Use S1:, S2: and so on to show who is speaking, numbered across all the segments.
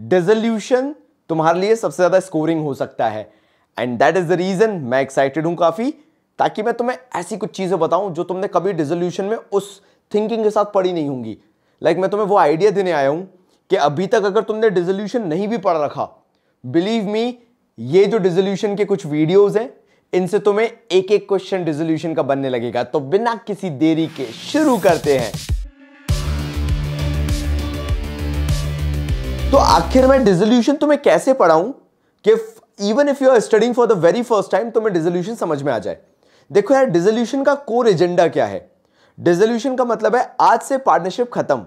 S1: dissolution तुम्हारे लिए सबसे ज़्यादा स्कोरिंग हो सकता है and that is the reason मैं एक्साइटेड हूं काफ़ी ताकि मैं तुम्हें ऐसी कुछ चीज़ें बताऊं जो तुमने कभी डिजोल्यूशन में उस थिंकिंग के साथ पढ़ी नहीं होंगी लाइक like, मैं तुम्हें वो आइडिया देने आया हूं कि अभी तक अगर तुमने डिजोल्यूशन नहीं भी पढ़ रखा बिलीव मी ये जो डिजोल्यूशन के कुछ वीडियोज हैं इनसे तुम्हें एक एक क्वेश्चन डिजोल्यूशन का बनने लगेगा तो बिना किसी देरी के शुरू करते हैं तो आखिर मैं डिजोल्यूशन तुम्हें कैसे पढ़ाऊं कि even if you are studying for the very first time तुम्हें डिजोल्यूशन समझ में आ जाए देखो यार डिजोल्यूशन का कोर एजेंडा क्या है डिजोल्यूशन का मतलब है आज से पार्टनरशिप खत्म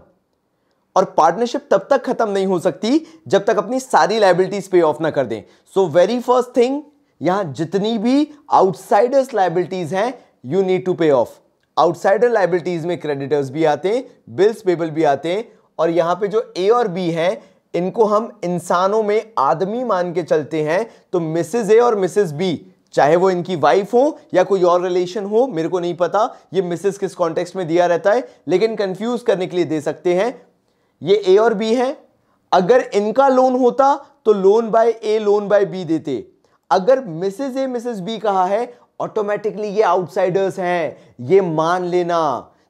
S1: और पार्टनरशिप तब तक खत्म नहीं हो सकती जब तक अपनी सारी लाइबिलिटीज पे ऑफ ना कर दें सो वेरी फर्स्ट थिंग यहां जितनी भी आउटसाइडर्स लाइबिलिटीज हैं you need to pay off outsider liabilities में क्रेडिटर्स भी आते हैं बिल्स पेबल भी आते हैं और यहां पे जो ए और बी हैं इनको हम इंसानों में आदमी मान के चलते हैं तो मिसेज ए और मिसेज बी चाहे वो इनकी वाइफ हो या कोई और रिलेशन हो मेरे को नहीं पता ये मिसेस किस कॉन्टेक्स्ट में दिया रहता है लेकिन कंफ्यूज करने के लिए दे सकते हैं ये ए और बी है अगर इनका लोन होता तो loan by A loan by B देते अगर मिसेज ए मिसेज बी कहा है ऑटोमेटिकली ये आउटसाइडर्स हैं ये मान लेना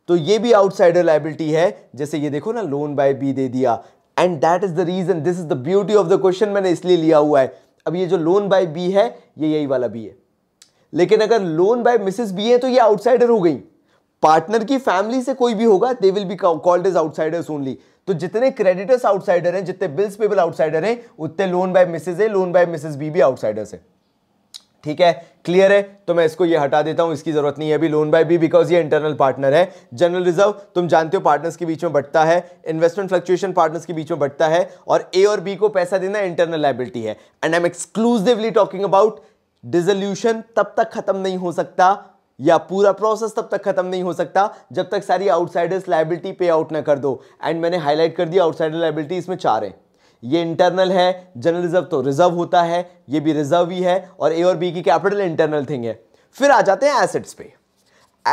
S1: तो ये भी आउटसाइडर लाइबिलिटी है जैसे ये देखो ना लोन बाय बी दे दिया and that is the reason this is the beauty of the question मैंने इसलिए लिया हुआ है अब ये जो लोन बाय बी है ये यही वाला बी है लेकिन अगर लोन बाय मिसेस बी है तो ये आउटसाइडर हो गई पार्टनर की फैमिली से कोई भी होगा they will be called is outsiders only तो जितने क्रेडिटर्स आउटसाइडर हैं जितने बिल्स पेबल आउटसाइडर हैं उतने लोन बाय मिसेज है लोन बाय मिसेज बी भी आउटसाइडर्स है ठीक है क्लियर है तो मैं इसको ये हटा देता हूँ इसकी जरूरत नहीं है अभी लोन बाय बी बिकॉज ये इंटरनल पार्टनर है जनरल रिजर्व तुम जानते हो पार्टनर्स के बीच में बढ़ता है इन्वेस्टमेंट फ्लक्चुएशन पार्टनर्स के बीच में बढ़ता है और ए और बी को पैसा देना इंटरनल लाइबिलिटी है and I am exclusively talking about dissolution तब तक खत्म नहीं हो सकता या पूरा प्रोसेस तब तक खत्म नहीं हो सकता जब तक सारी आउटसाइडर्स लाइबिलिटी पे आउट ना कर दो एंड मैंने हाईलाइट कर दिया आउटसाइडर लाइबिलिटी इसमें चार है ये इंटरनल है जनरल रिजर्व तो रिजर्व होता है ये भी रिजर्व ही है और ए और बी की कैपिटल इंटरनल थिंग है फिर आ जाते हैं एसेट्स पे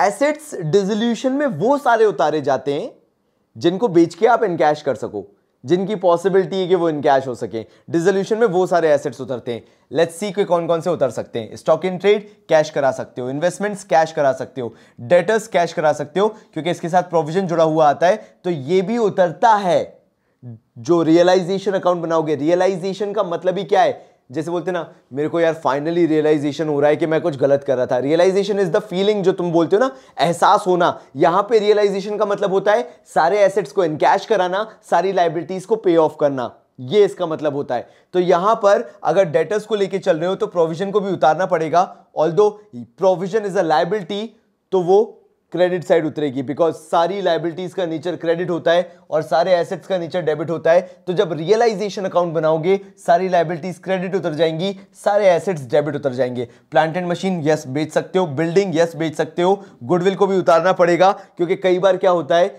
S1: एसेट्स डिजोल्यूशन में वो सारे उतारे जाते हैं जिनको बेच के आप इनकैश कर सको जिनकी पॉसिबिलिटी है कि वो इनकैश हो सके डिजोल्यूशन में वो सारे एसेट्स उतरते हैं लेट्स सी के कौन कौन से उतर सकते हैं स्टॉक इन ट्रेड कैश करा सकते हो इन्वेस्टमेंट्स कैश करा सकते हो डेटर्स कैश करा सकते हो क्योंकि इसके साथ प्रोविजन जुड़ा हुआ आता है तो ये भी उतरता है जो रियलाइजेशन अकाउंट बनाओगे रियलाइजेशन का मतलब ही क्या है जैसे बोलते ना मेरे को यार फाइनली रियलाइजेशन हो रहा है कि मैं कुछ गलत कर रहा था रियलाइजेशन इज द फीलिंग जो तुम बोलते हो ना एहसास होना यहां पे रियलाइजेशन का मतलब होता है सारे एसेट्स को इनकैश कराना सारी लाइबिलिटीज को पे ऑफ करना ये इसका मतलब होता है तो यहां पर अगर डेटर्स को लेके चल रहे हो तो प्रोविजन को भी उतारना पड़ेगा all provision is a liability तो वो क्रेडिट साइड उतरेगी बिकॉज सारी लाइबिलिटीज का नेचर क्रेडिट होता है और सारे एसेट्स का नेचर डेबिट होता है तो जब रियलाइजेशन अकाउंट बनाओगे सारी लाइबिलिटीज क्रेडिट उतर जाएंगी सारे एसेट्स डेबिट उतर जाएंगे प्लांट एंड मशीन यस बेच सकते हो बिल्डिंग यस बेच सकते हो गुडविल को भी उतारना पड़ेगा क्योंकि कई बार क्या होता है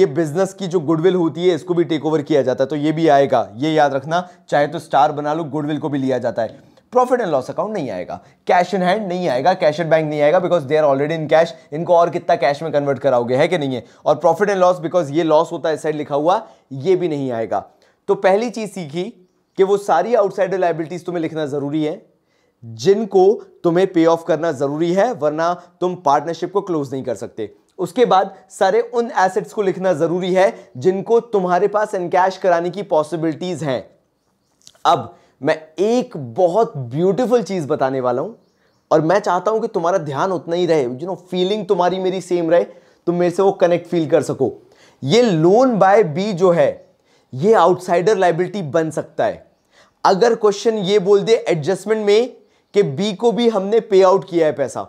S1: ये बिजनेस की जो गुडविल होती है इसको भी टेक ओवर किया जाता है तो ये भी आएगा ये याद रखना चाहे तो स्टार बना लो गुडविल को भी लिया जाता है प्रॉफिट एंड लॉस अकाउंट नहीं आएगा कैश इन हैंड नहीं आएगा कैश एट बैंक नहीं आएगा because they are already in cash इनको और कितना कैश में कन्वर्ट कराओगे है कि नहीं है और प्रॉफिट एंड लॉस बिकॉज ये लॉस होता है साइड लिखा हुआ ये भी नहीं आएगा तो पहली चीज़ सीखी कि वो सारी आउटसाइडर लाइबिलिटीज़ तुम्हें लिखना ज़रूरी है जिनको तुम्हें पे ऑफ करना ज़रूरी है वरना तुम पार्टनरशिप को क्लोज नहीं कर सकते उसके बाद सारे उन एसेट्स को लिखना ज़रूरी है जिनको तुम्हारे पास इनकैश कराने की पॉसिबिलिटीज़ हैं अब मैं एक बहुत ब्यूटीफुल चीज़ बताने वाला हूँ और मैं चाहता हूँ कि तुम्हारा ध्यान उतना ही रहे यू नो फीलिंग तुम्हारी मेरी सेम रहे तुम मेरे से वो कनेक्ट फील कर सको ये लोन बाय बी जो है ये आउटसाइडर लाइबिलिटी बन सकता है अगर क्वेश्चन ये बोल दे एडजस्टमेंट में कि बी को भी हमने पे आउट किया है पैसा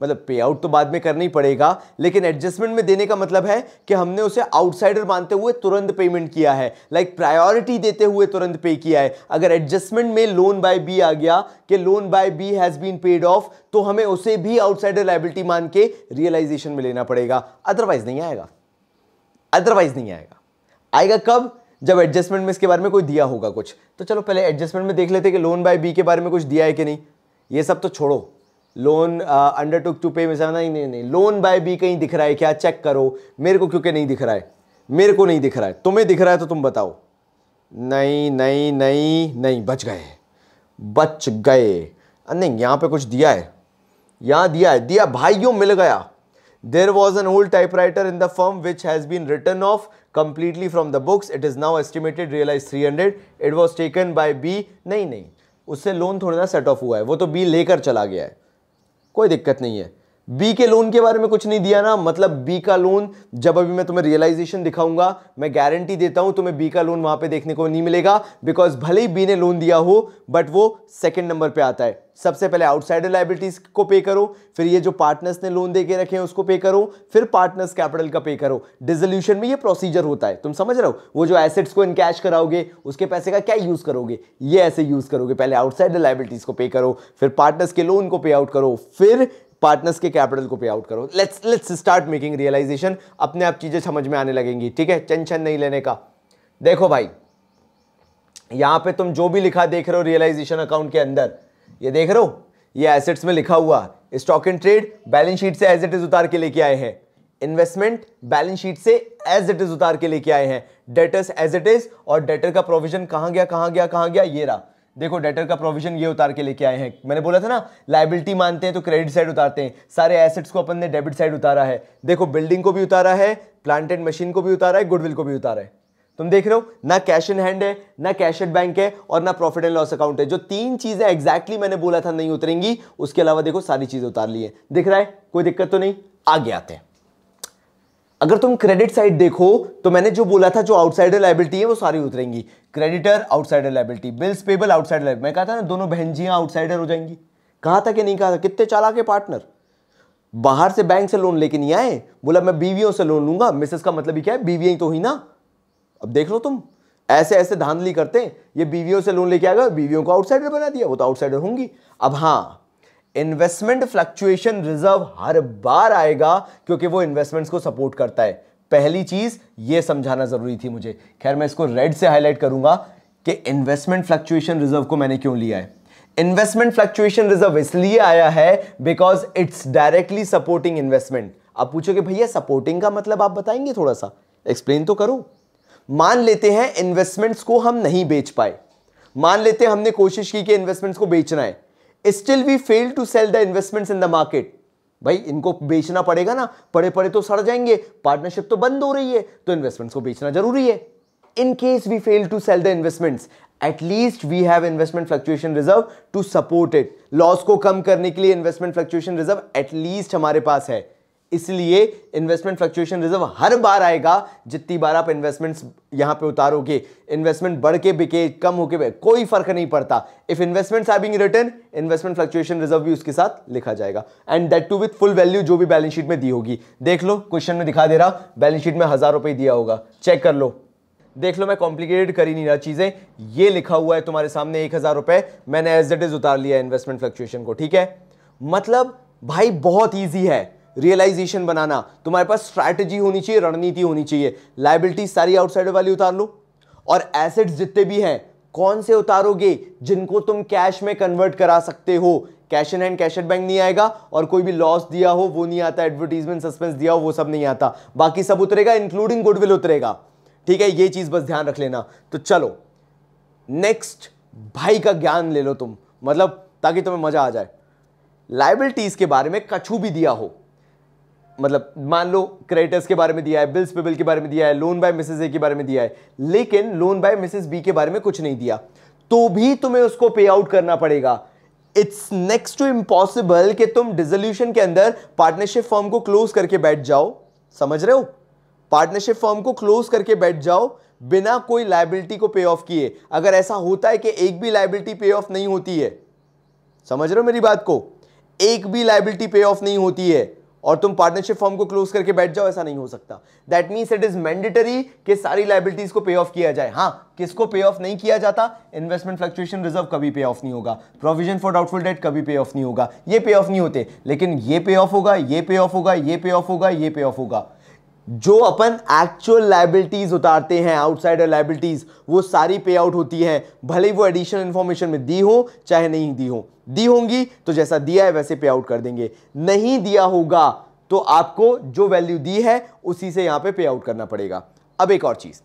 S1: मतलब पे आउट तो बाद में करना ही पड़ेगा लेकिन एडजस्टमेंट में देने का मतलब है कि हमने उसे आउटसाइडर मानते हुए तुरंत पेमेंट किया है लाइक प्रायोरिटी देते हुए तुरंत पे किया है अगर एडजस्टमेंट में लोन बाय बी आ गया कि loan by B has been paid off तो हमें उसे भी आउटसाइडर लाइबिलिटी मान के रियलाइजेशन में लेना पड़ेगा अदरवाइज नहीं आएगा अदरवाइज नहीं आएगा आएगा कब जब एडजस्टमेंट में इसके बारे में कोई दिया होगा कुछ तो चलो पहले एडजस्टमेंट में देख लेते कि लोन बाय बी के बारे में कुछ दिया है कि नहीं ये सब तो छोड़ो लोन अंडर टुक टू पे में जाना नहीं नहीं नहीं लोन बाय बी कहीं दिख रहा है क्या चेक करो मेरे को क्योंकि नहीं दिख रहा है मेरे को नहीं दिख रहा है तुम्हें दिख रहा है तो तुम बताओ नहीं नहीं नहीं नहीं बच गए बच गए नहीं यहाँ पे कुछ दिया है यहाँ दिया है दिया भाइयों मिल गया there was an old typewriter in the firm which has been written off completely from the books it is now estimated realise three hundred it was taken by B नहीं नहीं उससे लोन थोड़ा ना set of हुआ है वो तो B लेकर चला गया है कोई दिक्कत नहीं है बी के लोन के बारे में कुछ नहीं दिया ना मतलब बी का लोन जब अभी मैं तुम्हें रियलाइजेशन दिखाऊंगा मैं गारंटी देता हूं तुम्हें बी का लोन वहां पे देखने को नहीं मिलेगा बिकॉज भले ही बी ने लोन दिया हो बट वो सेकंड नंबर पे आता है सबसे पहले आउटसाइडर लाइबिलिटीज को पे करो फिर ये जो पार्टनर्स ने लोन दे के रखे हैं उसको पे करो फिर पार्टनर्स कैपिटल का पे करो डिजोल्यूशन में ये प्रोसीजर होता है तुम समझ रहे हो वो जो एसेट्स को इनकैश कराओगे उसके पैसे का क्या यूज करोगे ये ऐसे यूज करोगे पहले आउटसाइडर लाइबिलिटीज को पे करो फिर पार्टनर्स के लोन को पे आउट करो फिर पार्टनर्स के कैपिटल को पे आउट करो let's let's start making realisation अपने आप चीज़ें समझ में आने लगेंगी ठीक है टेंशन नहीं लेने का देखो भाई यहां पे तुम जो भी लिखा देख रहे हो रियलाइजेशन अकाउंट के अंदर ये देख रहे हो ये एसेट्स में लिखा हुआ stock and trade balance sheet से एज इट इज उतार के लेके आए हैं इन्वेस्टमेंट बैलेंस शीट से एज इट इज उतार के लेके आए हैं डेटर्स एज इट इज और डेटर का प्रोविजन कहां गया कहां गया कहां गया ये रहा देखो डेटर का प्रोविजन ये उतार के लेके आए हैं मैंने बोला था ना लाइबिलिटी मानते हैं तो क्रेडिट साइड उतारते हैं सारे एसेट्स को अपन ने डेबिट साइड उतारा है देखो बिल्डिंग को भी उतारा है प्लांट एंड मशीन को भी उतारा है गुडविल को भी उतारा है तुम देख रहे हो ना कैश इन हैंड है ना कैश एट बैंक है और ना प्रॉफिट एंड लॉस अकाउंट है जो तीन चीजें एग्जैक्टली मैंने बोला था नहीं उतरेंगी उसके अलावा देखो सारी चीजें उतार ली है दिख रहा है कोई दिक्कत तो नहीं आगे आते हैं अगर तुम क्रेडिट साइड देखो तो मैंने जो बोला था जो आउटसाइडर लाइबिलिटी है वो सारी उतरेंगी creditor outsider liability bills payable outsider liability मैं कहा था ना दोनों जी आउटसाइडर हो जाएंगी कहा था कि नहीं कहा था कितने चाला के पार्टनर बाहर से बैंक से लोन लेके नहीं आए बोला मैं बीवियों से लोन लूंगा मिसेस का मतलब ही क्या है बीवियाँ तो ही ना अब देख लो तुम ऐसे ऐसे धांधली करते हैं ये बीवियों से लोन लेके आ गए बीवियों को आउटसाइडर बना दिया वो तो आउटसाइडर होंगी अब हाँ इन्वेस्टमेंट फ्लक्चुएशन रिजर्व हर बार आएगा क्योंकि वो इन्वेस्टमेंट्स को सपोर्ट करता है पहली चीज ये समझाना जरूरी थी मुझे खैर मैं इसको रेड से हाईलाइट करूंगा कि इन्वेस्टमेंट फ्लक्चुएशन रिजर्व को मैंने क्यों लिया है इन्वेस्टमेंट फ्लक्चुएशन रिजर्व इसलिए आया है because it's directly supporting investment आप पूछोगे भैया सपोर्टिंग का मतलब आप बताएंगे थोड़ा सा एक्सप्लेन तो करो मान लेते हैं इन्वेस्टमेंट्स को हम नहीं बेच पाए मान लेते हैं हमने कोशिश की कि इन्वेस्टमेंट्स को बेचना है still we fail to sell the investments in the market भाई इनको बेचना पड़ेगा ना पड़े पड़े तो सड़ जाएंगे पार्टनरशिप तो बंद हो रही है तो इन्वेस्टमेंट्स को बेचना जरूरी है in case we fail to sell the investments at least we have investment fluctuation reserve to support it loss को कम करने के लिए इन्वेस्टमेंट फ्लक्चुएशन रिजर्व एटलीस्ट हमारे पास है इसलिए इन्वेस्टमेंट फ्लक्चुएशन रिजर्व हर बार आएगा जितनी बार आप इन्वेस्टमेंट्स यहां पे उतारोगे इन्वेस्टमेंट बढ़ के बिके कम होके कोई फर्क नहीं पड़ता if investments are being return investment fluctuation reserve भी उसके साथ लिखा जाएगा and that too with full value जो भी बैलेंस शीट में दी होगी देख लो क्वेश्चन में दिखा दे रहा बैलेंस शीट में हजार रुपये दिया होगा चेक कर लो देख लो मैं कॉम्प्लिकेटेड कर ही नहीं रहा चीज़ें ये लिखा हुआ है तुम्हारे सामने एक हज़ार रुपये मैंने एज इज़ उतार लिया इन्वेस्टमेंट फ्लक्चुएशन को ठीक है मतलब भाई बहुत ईजी है रियलाइजेशन बनाना तुम्हारे पास स्ट्रैटेजी होनी चाहिए रणनीति होनी चाहिए लाइबिलिटी सारी आउटसाइडर वाली उतार लो और एसेट्स जितने भी हैं कौन से उतारोगे जिनको तुम कैश में कन्वर्ट करा सकते हो cash in hand cash at bank नहीं आएगा और कोई भी लॉस दिया हो वो नहीं आता एडवर्टीजमेंट सस्पेंस दिया हो वो सब नहीं आता बाकी सब उतरेगा इंक्लूडिंग गुडविल उतरेगा ठीक है ये चीज बस ध्यान रख लेना तो चलो नेक्स्ट भाई का ज्ञान ले लो तुम मतलब ताकि तुम्हें मजा आ जाए लाइबिलिटीज के बारे में कछू भी दिया हो मतलब मान लो क्रेडिटर्स के बारे में दिया है बिल्स पेबल के बारे में दिया है लोन बाय मिसेज ए के बारे में दिया है लेकिन लोन बाय मिसेज बी के बारे में कुछ नहीं दिया तो भी तुम्हें उसको पे आउट करना पड़ेगा इट्स नेक्स्ट टू इम्पॉसिबल कि तुम डिजोल्यूशन के अंदर पार्टनरशिप फॉर्म को क्लोज करके बैठ जाओ समझ रहे हो पार्टनरशिप फॉर्म को क्लोज करके बैठ जाओ बिना कोई लाइबिलिटी को पे ऑफ किए अगर ऐसा होता है कि एक भी लाइबिलिटी पे ऑफ नहीं होती है समझ रहे हो मेरी बात को एक भी लाइबिलिटी पे ऑफ नहीं होती है और तुम पार्टनरशिप फॉर्म को क्लोज करके बैठ जाओ ऐसा नहीं हो सकता that means it is mandatory कि सारी लाइबिलिटीज को पे ऑफ किया जाए हाँ किसको पे ऑफ नहीं किया जाता इन्वेस्टमेंट फ्लक्चुएशन रिजर्व कभी पे ऑफ नहीं होगा प्रोविजन फॉर डाउटफुल डेट कभी पे ऑफ नहीं होगा ये पे ऑफ नहीं होते लेकिन ये पे ऑफ होगा ये पे ऑफ होगा ये पे ऑफ होगा ये पे ऑफ होगा जो अपन एक्चुअल लाइबिलिटीज़ उतारते हैं आउटसाइडर लाइबिलिटीज़ वो सारी पे आउट होती हैं भले वो एडिशनल इन्फॉर्मेशन में दी हो चाहे नहीं दी हो दी होंगी तो जैसा दिया है वैसे पे आउट कर देंगे नहीं दिया होगा तो आपको जो वैल्यू दी है उसी से यहां पे पे आउट करना पड़ेगा अब एक और चीज़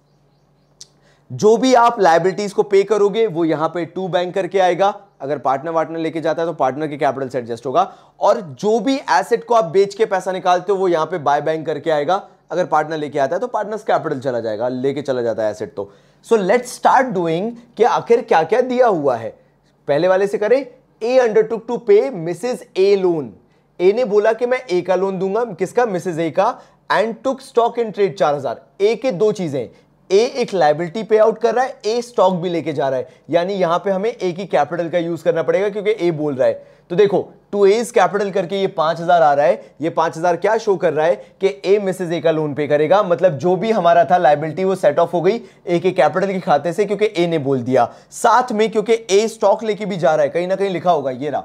S1: जो भी आप लाइबिलिटीज़ को पे करोगे वो यहां पे टू बैंक करके आएगा अगर पार्टनर वार्टनर लेके जाता है तो पार्टनर के कैपिटल से एडजस्ट होगा और जो भी एसेट को आप बेच के पैसा निकालते हो वो यहां पे बाय बैंक करके आएगा अगर पार्टनर लेके आता है तो पार्टनर्स कैपिटल चला जाएगा लेके चला जाता है एसेट तो सो लेट स्टार्ट डूइंग कि आखिर क्या क्या दिया हुआ है पहले वाले से करें A undertook to pay Mrs A loan A ने बोला कि मैं ए का लोन दूंगा किसका मिसेज ए का and took stock in trade चार हजार ए के दो चीजें ए एक लाइबिलिटी पे आउट कर रहा है ए स्टॉक भी लेके जा रहा है यानी यहां पे हमें ए की कैपिटल का यूज करना पड़ेगा क्योंकि ए बोल रहा है तो देखो टू एज कैपिटल करके ये पांच हजार आ रहा है ये पांच हजार क्या शो कर रहा है कि ए मिसेज ए का लोन पे करेगा मतलब जो भी हमारा था लाइबिलिटी वो सेट ऑफ हो गई ए के कैपिटल के खाते से क्योंकि ए ने बोल दिया साथ में क्योंकि ए स्टॉक लेके भी जा रहा है कहीं ना कहीं लिखा होगा ये रहा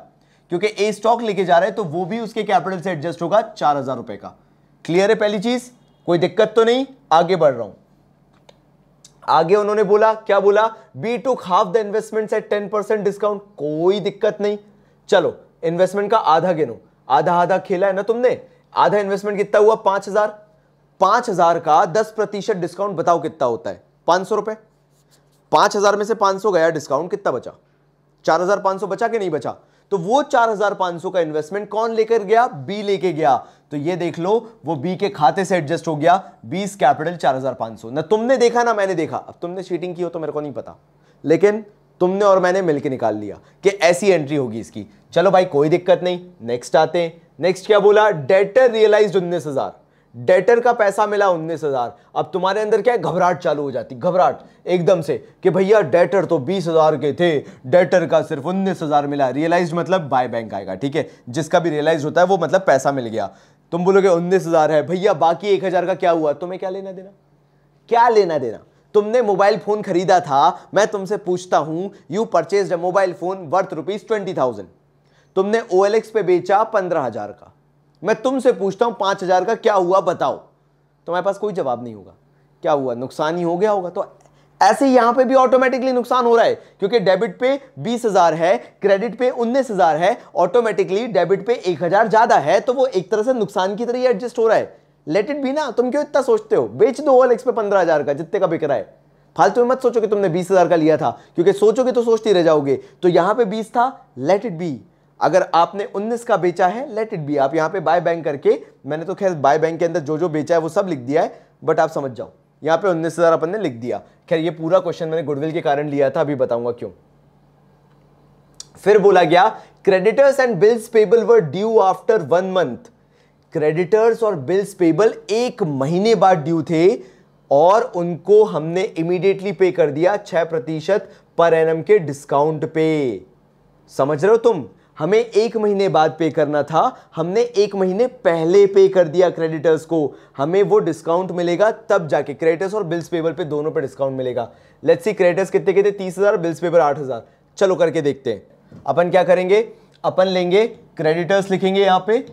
S1: क्योंकि ए स्टॉक लेके जा रहा है तो वो भी उसके कैपिटल से एडजस्ट होगा चार हजार रुपए का क्लियर है पहली चीज कोई दिक्कत तो नहीं आगे बढ़ रहा हूं आगे उन्होंने बोला क्या बोला B to half the investment at ten percent discount कोई दिक्कत नहीं चलो इन्वेस्टमेंट का आधा गिनो आधा आधा खेला है ना तुमने आधा इन्वेस्टमेंट कितना हुआ पांच हजार पांच हजार का दस प्रतिशत डिस्काउंट बताओ कितना होता है पांच सौ रुपए पांच हजार में से पांच सौ गया डिस्काउंट कितना बचा चार हजार पांच सौ बचा कि नहीं बचा तो वो चार हजार पांच सौ का इन्वेस्टमेंट कौन लेकर गया बी लेके गया तो ये देख लो वो बी के खाते से एडजस्ट हो गया बीस कैपिटल चार हजार पांच सौ ना तुमने देखा ना मैंने देखा अब तुमने चीटिंग की हो तो मेरे को नहीं पता लेकिन तुमने और मैंने मिलकर निकाल लिया कि ऐसी एंट्री होगी इसकी चलो भाई कोई दिक्कत नहीं नेक्स्ट आते हैं नेक्स्ट क्या बोला डेटर रियलाइज उन्नीस हजार डेटर का पैसा मिला उन्नीस हजार अब तुम्हारे अंदर क्या घबराहट चालू हो जाती घबराहट एकदम से कि भैया डेटर तो बीस हजार के थे डेटर का सिर्फ उन्नीस हजार मिला रियलाइज मतलब बाय बैंक आएगा ठीक है जिसका भी रियलाइज होता है वो मतलब पैसा मिल गया तुम बोलोगे उन्नीस हजार है भैया बाकी एक हजार का क्या हुआ तुम्हें क्या लेना देना क्या लेना देना तुमने मोबाइल फोन खरीदा था मैं तुमसे पूछता हूं you purchase mobile phone worth rupees twenty thousand तुमने ओ पे बेचा पंद्रह हजार का मैं तुमसे पूछता हूं पांच हजार का क्या हुआ बताओ तुम्हारे पास कोई जवाब नहीं होगा क्या हुआ नुकसान ही हो गया होगा तो ऐसे यहां पे भी ऑटोमेटिकली नुकसान हो रहा है क्योंकि डेबिट पे बीस हजार है क्रेडिट पे उन्नीस हजार है ऑटोमेटिकली डेबिट पे एक हजार ज्यादा है तो वो एक तरह से नुकसान की तरह एडजस्ट हो रहा है लेट इट भी ना तुम क्यों इतना सोचते हो बेच दो ओएलएक्स पे पंद्रह हजार का जितने का बिक रहा है फालतू में मत सोचो कि तुमने बीस हजार का लिया था क्योंकि सोचोगे तो सोचते रह जाओगे तो यहां पे बीस था लेट इट बी अगर आपने 19 का बेचा है लेट इट बी आप यहाँ पे बाय बैंक करके मैंने तो खैर बाय बैंक के अंदर जो जो बेचा है वो सब लिख दिया है बट आप समझ जाओ यहाँ पे उन्नीस हज़ार अपन ने लिख दिया खैर ये पूरा क्वेश्चन मैंने गुडविल के कारण लिया था अभी बताऊंगा क्यों फिर बोला गया creditors and bills payable were due after one month creditors और बिल्स पेबल एक महीने बाद ड्यू थे और उनको हमने इमीडिएटली पे कर दिया छह प्रतिशत पर एन के डिस्काउंट पे समझ रहे हो तुम हमें एक महीने बाद पे करना था हमने एक महीने पहले पे कर दिया क्रेडिटर्स को हमें वो डिस्काउंट मिलेगा तब जाके क्रेडिटर्स और बिल्स पेबल पे दोनों पे डिस्काउंट मिलेगा लेट्स सी क्रेडिटर्स कितने कितने तीस हज़ार बिल्स पेबल आठ हज़ार चलो करके देखते हैं अपन क्या करेंगे अपन लेंगे क्रेडिटर्स लिखेंगे यहाँ पे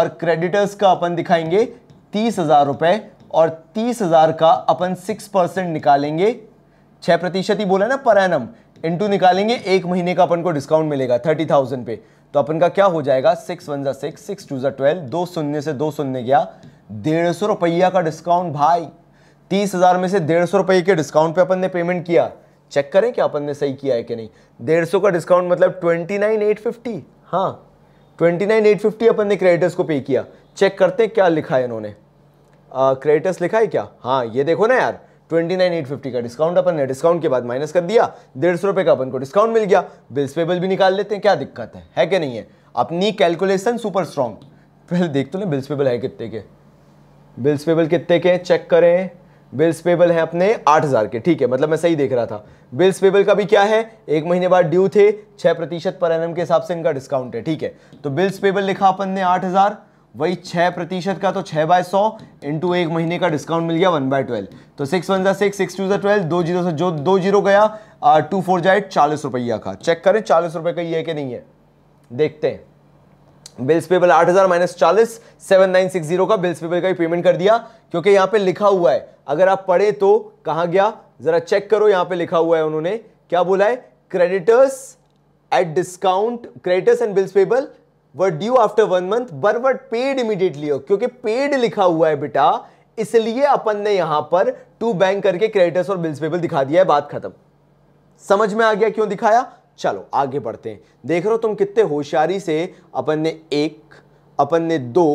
S1: और क्रेडिटर्स का अपन दिखाएंगे तीस हज़ार और तीस हज़ार का अपन सिक्स परसेंट निकालेंगे छः प्रतिशत ही बोला ना पर एनम इंटू निकालेंगे एक महीने का अपन को डिस्काउंट मिलेगा थर्टी थाउजेंड पे तो अपन का क्या हो जाएगा सिक्स वन ज़ा सिक्स सिक्स टू ज़ा ट्वेल्व दो शून्य से दो शून्य गया डेढ़ सौ रुपया का डिस्काउंट भाई तीस हज़ार में से डेढ़ सौ रुपये के डिस्काउंट पे अपन ने पेमेंट किया चेक करें कि अपन ने सही किया है कि नहीं डेढ़ सौ का डिस्काउंट मतलब ट्वेंटी नाइन एट फिफ्टी हाँ ट्वेंटी नाइन एट फिफ्टी अपन ने क्रेडिटर्स को पे किया चेक करते क्या लिखा है इन्होंने क्रेडिटर्स लिखा है क्या हाँ ये देखो ना यार ट्वेंटी नाइन एट फिफ्टी का डिस्काउंट अपन ने डिस्काउंट के बाद माइनस कर दिया डेढ़ सौ रुपये का अपन को डिस्काउंट मिल गया बिल्स पेबल भी निकाल लेते हैं क्या दिक्कत है है क्या नहीं है अपनी कैलकुलेशन सुपर स्ट्रांग पहले देख तो ना बिल्स पेबल है कितने के बिल्स पेबल कितने के चेक करें बिल्स पेबल है अपने आठ हज़ार के ठीक है मतलब मैं सही देख रहा था बिल्स पेबल का भी क्या है एक महीने बाद ड्यू थे छः प्रतिशत पर एन के हिसाब से इनका डिस्काउंट है ठीक है तो बिल्स पेबल लिखा अपन ने आठ हज़ार वही छः प्रतिशत का तो छः बाय सौ इंटू एक महीने का डिस्काउंट मिल गया वन बाय ट्वेल्व तो सिक्स वन ज़ा सिक्स सिक्स टू ज़ा ट्वेल्व दो जीरो से जो दो जीरो गया टू फोर जाए चालीस रुपया का चेक करें चालीस रुपये का ये है कि नहीं है देखते हैं बिल्स पेबल आठ हज़ार माइनस चालीस सेवन नाइन सिक्स जीरो का बिल्स पेबल का ही पेमेंट कर दिया क्योंकि यहाँ पे लिखा हुआ है अगर आप पढ़े तो कहा गया ज़रा चेक करो यहाँ पे लिखा हुआ है उन्होंने क्या बोला है creditors at discount creditors and bills payable were due after one month but what paid immediately हो क्योंकि पेड लिखा हुआ है बेटा इसलिए अपन ने यहां पर टू बैंक करके क्रेडिटर्स और बिल्स पेबल दिखा दिया है बात खत्म समझ में आ गया क्यों दिखाया चलो आगे बढ़ते हैं देख रहे हो तुम कितने होशियारी से अपन ने एक अपन ने दो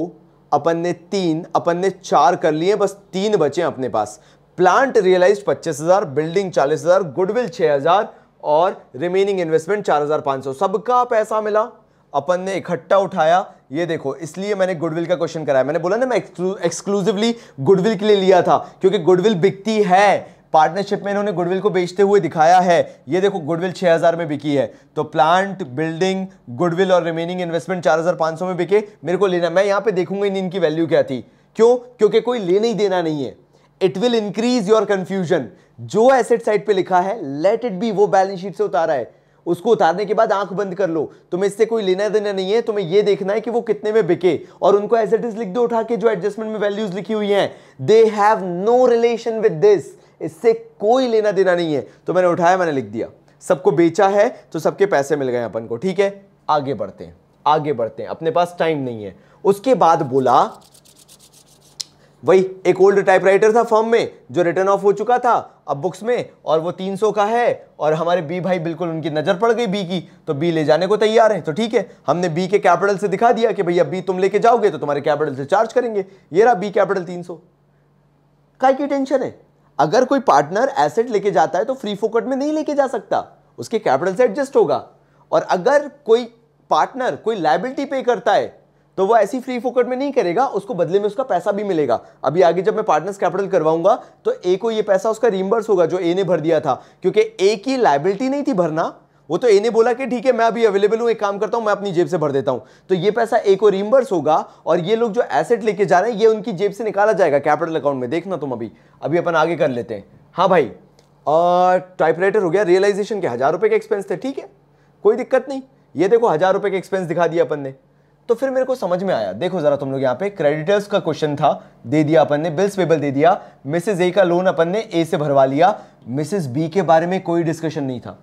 S1: अपन ने तीन अपन ने चार कर लिए बस तीन बचे अपने पास प्लांट रियलाइज पच्चीस हज़ार बिल्डिंग चालीस हज़ार गुडविल छह हज़ार और रिमेनिंग इन्वेस्टमेंट चार हज़ार पांच सौ सबका पैसा मिला अपन ने इकट्ठा उठाया ये देखो इसलिए मैंने गुडविल का क्वेश्चन कराया मैंने बोला ना मैं एक्सक्लूसिवली गुडविल के लिए लिया था क्योंकि गुडविल बिकती है पार्टनरशिप में इन्होंने गुडविल को बेचते हुए दिखाया है ये देखो गुडविल 6000 में बिकी है तो प्लांट बिल्डिंग गुडविल और रिमेनिंग इन्वेस्टमेंट 4500 में बिके मेरे को लेना मैं यहाँ पे देखूंगा इन इनकी वैल्यू क्या थी क्यों क्योंकि कोई लेना ही देना नहीं है it will increase your confusion जो एसेट साइड पर लिखा है लेट इट बी वो बैलेंस शीट से उतारा है उसको उतारने के बाद आंख बंद कर लो तुम्हें इससे कोई लेना देना नहीं है तुम्हें यह देखना है कि वो कितने में बिके और उनको एज इट इज लिख दो उठा के जो एडजस्टमेंट में वैल्यूज लिखी हुई हैं they have no relation with this इससे कोई लेना देना नहीं है तो मैंने उठाया मैंने लिख दिया सबको बेचा है तो सबके पैसे मिल गए अपन को ठीक है आगे बढ़ते हैं आगे बढ़ते हैं अपने पास टाइम नहीं है उसके बाद बोला वही एक ओल्ड टाइपराइटर था फॉर्म में जो रिटर्न ऑफ हो चुका था अब बुक्स में और वो 300 का है और हमारे बी भाई बिल्कुल उनकी नज़र पड़ गई बी की तो बी ले जाने को तैयार है तो ठीक है हमने बी के कैपिटल से दिखा दिया कि भैया बी तुम लेके जाओगे तो तुम्हारे कैपिटल से चार्ज करेंगे ये रहा बी कैपिटल तीन सौ की टेंशन है अगर कोई पार्टनर एसेट लेके जाता है तो फ्री फोकट में नहीं लेके जा सकता उसके कैपिटल से एडजस्ट होगा और अगर कोई पार्टनर कोई लाइबिलिटी पे करता है तो वो ऐसी फ्री फोकट में नहीं करेगा उसको बदले में उसका पैसा भी मिलेगा अभी आगे जब मैं पार्टनर्स कैपिटल करवाऊंगा तो ए को ये पैसा उसका रिमबर्स होगा जो ए ने भर दिया था क्योंकि ए की लाइबिलिटी नहीं थी भरना वो तो ए ने बोला कि ठीक है मैं अभी अवेलेबल हूं एक काम करता हूं मैं अपनी जेब से भर देता हूं तो ये पैसा ए को रिमबर्स होगा और ये लोग जो एसेट लेके जा रहे हैं ये उनकी जेब से निकाला जाएगा कैपिटल अकाउंट में देखना तुम अभी अभी अपन आगे कर लेते हैं हाँ भाई टाइप टाइपराइटर हो गया रियलाइजेशन के हज़ार रुपए के एक्सपेंस थे ठीक है कोई दिक्कत नहीं ये देखो हज़ार रुपए के एक्सपेंस दिखा दिया अपन ने तो फिर मेरे को समझ में आया देखो ज़रा तुम लोग यहाँ पे क्रेडिटर्स का क्वेश्चन था दे दिया अपन ने बिल्स पेबल दे दिया मिसेज ए का लोन अपन ने ए से भरवा लिया मिसेज बी के बारे में कोई डिस्कशन नहीं था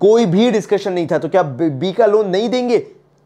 S1: कोई भी डिस्कशन नहीं था तो क्या बी का लोन नहीं देंगे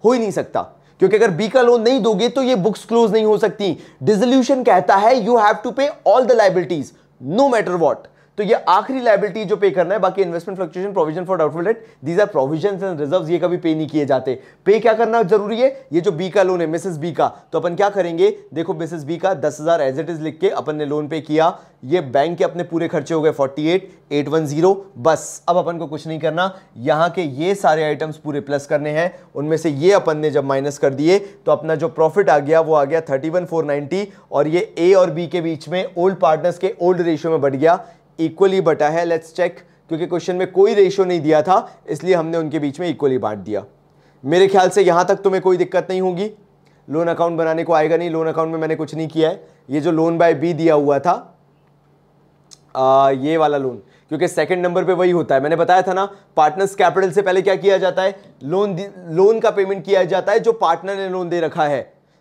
S1: हो ही नहीं सकता क्योंकि अगर बी का लोन नहीं दोगे तो ये बुक्स क्लोज नहीं हो सकती डिजोल्यूशन कहता है you have to pay all the liabilities no matter what तो ये आखिरी लाइबिलिटी जो पे करना है बाकी investment fluctuation provision for doubtful debt these are provision and reserve ये कभी पे नहीं किए जाते पे क्या करना जरूरी है ये जो बी का लोन है मिसेस बी का तो अपन क्या करेंगे देखो मिसेस बी का दस हजार एज इट इज लिख के अपन ने लोन पे किया ये बैंक के अपने पूरे खर्चे हो गए forty eight eight one zero बस अब अपन को कुछ नहीं करना यहाँ के ये सारे आइटम्स पूरे प्लस करने हैं उनमें से ये अपन ने जब माइनस कर दिए तो अपना जो प्रॉफिट आ गया वो आ गया थर्टी वन फोर नाइनटी और ये ए और बी के बीच में ओल्ड पार्टनर्स के ओल्ड रेशियो में बढ़ गया इक्वली बटा है लेट्स चेक क्योंकि क्वेश्चन में कोई रेशियो नहीं दिया था इसलिए हमने उनके बीच में इक्वली बांट दिया मेरे ख्याल से यहां तक तुम्हें कोई दिक्कत नहीं होगी लोन अकाउंट बनाने को आएगा नहीं लोन अकाउंट में मैंने कुछ नहीं किया है ये जो लोन बाय बी दिया हुआ था आ, ये वाला लोन क्योंकि सेकंड नंबर पे वही होता है मैंने बताया था ना पार्टनर्स कैपिटल से पहले क्या किया जाता है लोन लोन का पेमेंट किया जाता है जो पार्टनर ने लोन दे रखा है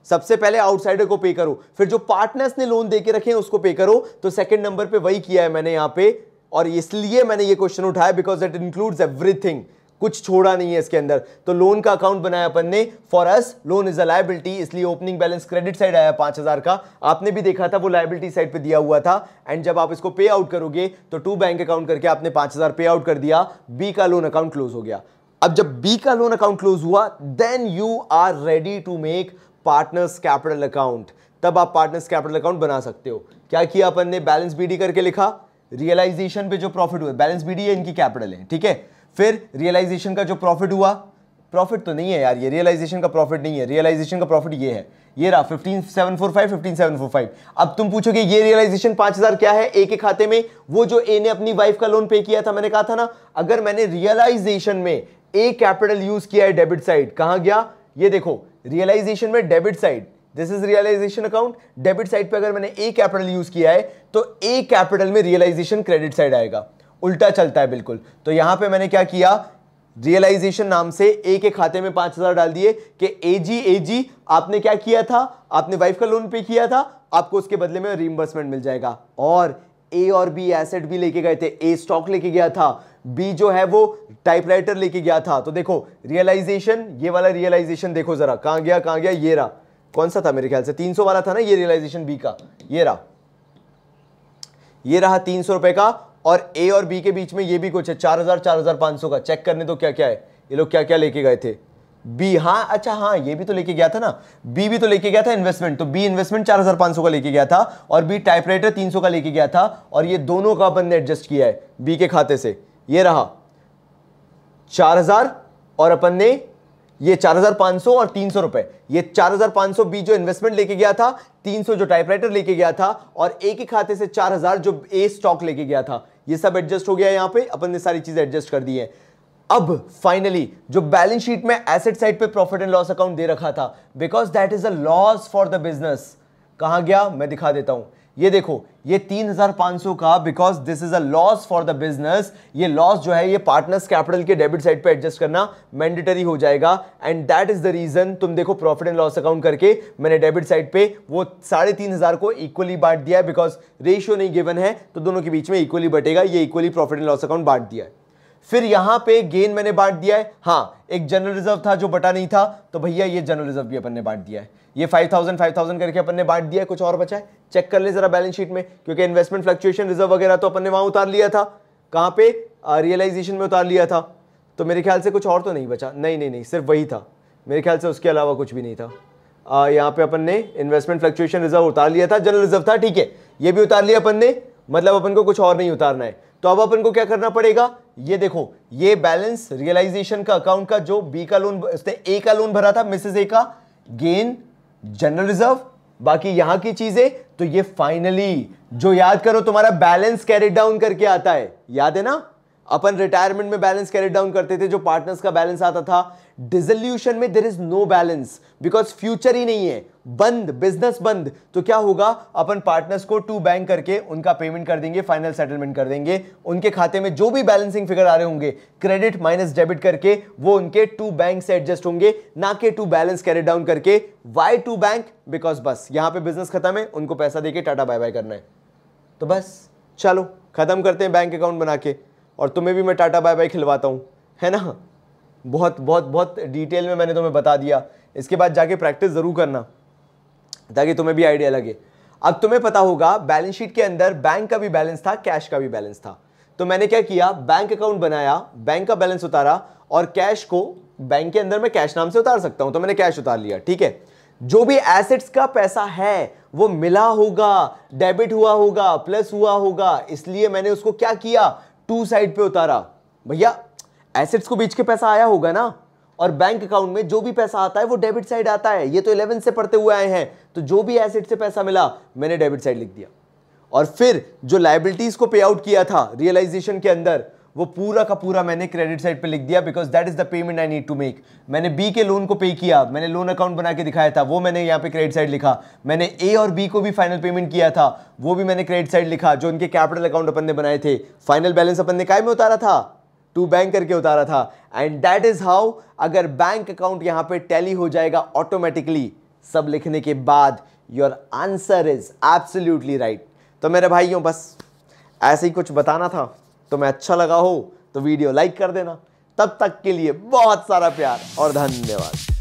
S1: सबसे पहले आउटसाइडर को पे करो फिर जो पार्टनर्स ने लोन दे के रखे हैं उसको पे करो तो सेकंड नंबर पे वही किया है मैंने यहां पे और इसलिए मैंने ये क्वेश्चन उठाया बिकॉज इट इंक्लूड्स एवरीथिंग कुछ छोड़ा नहीं है इसके अंदर तो लोन का अकाउंट बनाया अपन ने for us loan is a liability इसलिए ओपनिंग बैलेंस क्रेडिट साइड आया पांच हजार का आपने भी देखा था वो लाइबिलिटी साइड पे दिया हुआ था एंड जब आप इसको पे आउट करोगे तो टू बैंक अकाउंट करके आपने पांच हजार पे आउट कर दिया बी का लोन अकाउंट क्लोज हो गया अब जब बी का लोन अकाउंट क्लोज हुआ then you are ready to make partners capital account तब आप पार्टनर्स कैपिटल अकाउंट बना सकते हो क्या किया अपन ने बैलेंस बीडी करके लिखा रियलाइजेशन पे जो प्रॉफिट हुआ बैलेंस बीडी है इनकी कैपिटल है ठीक है फिर रियलाइजेशन का जो प्रॉफिट हुआ प्रॉफिट तो नहीं है यार ये रियलाइजेशन का प्रॉफिट नहीं है रियलाइजेशन का प्रॉफिट ये है ये रहा fifteen seven four five fifteen seven four five अब तुम पूछोगे ये रियलाइजेशन पांच हजार क्या है ए के खाते में वो जो ए ने अपनी वाइफ का लोन पे किया था मैंने कहा था ना अगर मैंने रियलाइजेशन में ए कैपिटल यूज किया है डेबिट साइड कहां गया ये देखो रियलाइजेशन में debit side this is realization account debit side पे अगर मैंने ए कैपिटल यूज किया है तो ए कैपिटल में रियलाइजेशन क्रेडिट साइड आएगा उल्टा चलता है बिल्कुल तो यहां पे मैंने क्या किया रियलाइजेशन नाम से ए के खाते में पांच हजार डाल दिए कि ए जी ए जी आपने क्या किया था आपने वाइफ का लोन पे किया था आपको उसके बदले में रिम्बर्समेंट मिल जाएगा और ए और बी एसेट भी लेके गए थे ए स्टॉक लेके गया था बी जो है वो टाइपराइटर लेके गया था तो देखो रियलाइजेशन ये वाला रियलाइजेशन देखो जरा कहां गया कहां गया ये रहा कौन सा था मेरे ख्याल से 300 वाला था ना ये रियलाइजेशन बी का ये रहा ये रहा तीन सौ रुपए का और ए और बी के बीच में ये भी कुछ है चार हजार चार हजार पांच सौ का चेक करने तो क्या क्या है ये लोग क्या क्या लेके गए थे बी हाँ अच्छा हाँ ये भी तो लेके गया था ना बी भी तो लेके गया था इन्वेस्टमेंट तो बी इन्वेस्टमेंट चार हजार पांच सौ का लेके गया था और बी टाइपराइटर तीन सौ का लेके गया था और ये दोनों का अपन ने एडजस्ट किया है बी के खाते से ये रहा 4000 और अपन ने ये 4500 और तीन सौ रुपए ये 4500 बी जो इन्वेस्टमेंट लेके गया था 300 जो टाइपराइटर लेके गया था और एक ही खाते से 4000 जो ए स्टॉक लेके गया था ये सब एडजस्ट हो गया यहां पे अपन ने सारी चीजें एडजस्ट कर दी है अब फाइनली जो बैलेंस शीट में एसेट साइड पे प्रॉफिट एंड लॉस अकाउंट दे रखा था because that is a loss for the business कहा गया मैं दिखा देता हूं ये देखो ये 3,500 का because this is a loss for the business ये लॉस जो है ये पार्टनर्स कैपिटल के डेबिट साइड पे एडजस्ट करना मैंडेटरी हो जाएगा and that is the reason तुम देखो प्रॉफिट एंड लॉस अकाउंट करके मैंने डेबिट साइड पे वो साढ़े तीन हजार को इक्वली बांट दिया है बिकॉज रेशियो नहीं गिवन है तो दोनों के बीच में इक्वली बटेगा ये equally profit and loss account बांट दिया है फिर यहां पे गेन मैंने बांट दिया है हाँ एक जनरल रिजर्व था जो बटा नहीं था तो भैया ये जनरल रिजर्व भी अपन ने बांट दिया है ये 5000 5000 करके अपन ने बांट दिया कुछ और बचा है चेक कर ले जरा बैलेंस शीट में क्योंकि इन्वेस्टमेंट फ्लक्चुएशन रिजर्व वगैरह तो अपन ने वहां उतार लिया था कहां पे रियलाइजेशन में उतार लिया था तो मेरे ख्याल से कुछ और तो नहीं बचा नहीं नहीं नहीं सिर्फ वही था मेरे ख्याल से उसके अलावा कुछ भी नहीं था यहाँ पे अपन ने इन्वेस्टमेंट फ्लक्चुएशन रिजर्व उतार लिया था जनरल रिजर्व था ठीक है ये भी उतार लिया अपन ने मतलब अपन को कुछ और नहीं उतारना है तो अब अपन को क्या करना पड़ेगा ये देखो ये बैलेंस रियलाइजेशन का अकाउंट का जो बी का लोन उसने ए का लोन भरा था मिसेज ए का गेन जनरल रिजर्व बाकी यहां की चीजें तो ये फाइनली जो याद करो तुम्हारा बैलेंस कैरेट डाउन करके आता है याद है ना अपन रिटायरमेंट में बैलेंस कैरेट डाउन करते थे जो पार्टनर्स का बैलेंस आता था डिजोल्यूशन में there is no balance because future ही नहीं है बंद बिजनेस बंद तो क्या होगा अपन पार्टनर्स को टू बैंक करके उनका पेमेंट कर देंगे फाइनल सेटलमेंट कर देंगे उनके खाते में जो भी बैलेंसिंग फिगर आ रहे होंगे क्रेडिट माइनस डेबिट करके वो उनके टू बैंक से एडजस्ट होंगे ना कि टू बैलेंस कैरेट डाउन करके वाई टू बैंक बिकॉज बस यहां पर बिजनेस खत्म है उनको पैसा देके टाटा बाय बाय करना है तो बस चलो खत्म करते हैं बैंक अकाउंट बना के और तुम्हें भी मैं टाटा बाय बाय खिलवाता हूँ है ना बहुत बहुत बहुत डिटेल में मैंने तुम्हें बता दिया इसके बाद जाके प्रैक्टिस ज़रूर करना ताकि तुम्हें भी आइडिया लगे अब तुम्हें पता होगा बैलेंस शीट के अंदर बैंक का भी बैलेंस था कैश का भी बैलेंस था तो मैंने क्या किया बैंक अकाउंट बनाया बैंक का बैलेंस उतारा और कैश को बैंक के अंदर मैं कैश नाम से उतार सकता हूं तो मैंने कैश उतार लिया ठीक है जो भी एसेट्स का पैसा है वो मिला होगा डेबिट हुआ होगा प्लस हुआ होगा इसलिए मैंने उसको क्या किया टू साइड पे उतारा भैया एसेट्स को बीच के पैसा आया होगा ना और बैंक अकाउंट में जो भी पैसा आता है वो डेबिट साइड आता है ये तो इलेवन से पढ़ते हुए आए हैं तो जो भी एसेट से पैसा मिला मैंने डेबिट साइड लिख दिया और फिर जो लाइबिलिटीज को पे आउट किया था रियलाइजेशन के अंदर वो पूरा का पूरा मैंने क्रेडिट साइड पे लिख दिया because that is the payment I need to make मैंने बी के लोन को पे किया मैंने लोन अकाउंट बना के दिखाया था वो मैंने यहाँ पे क्रेडिट साइड लिखा मैंने ए और बी को भी फाइनल पेमेंट किया था वो भी मैंने क्रेडिट साइड लिखा जो उनके कैपिटल अकाउंट अपन ने बनाए थे फाइनल बैलेंस अपन ने काय में उतारा था टू बैंक करके उतारा था एंड दैट इज हाउ अगर बैंक अकाउंट यहाँ पे टैली हो जाएगा ऑटोमेटिकली सब लिखने के बाद your answer is absolutely right तो मेरे भाइयों बस ऐसे ही कुछ बताना था तुम्हें तो अच्छा लगा हो तो वीडियो लाइक कर देना तब तक के लिए बहुत सारा प्यार और धन्यवाद